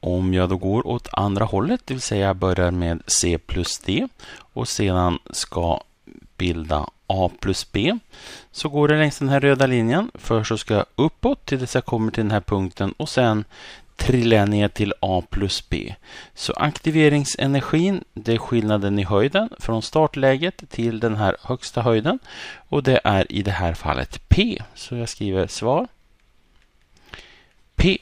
Om jag då går åt andra hållet, det vill säga börjar med C plus D och sedan ska bilda A plus B, så går det längs den här röda linjen. Först så ska jag uppåt till dess jag kommer till den här punkten och sen trillar jag ner till A plus B. Så aktiveringsenergin, det är skillnaden i höjden från startläget till den här högsta höjden och det är i det här fallet P. Så jag skriver svar P.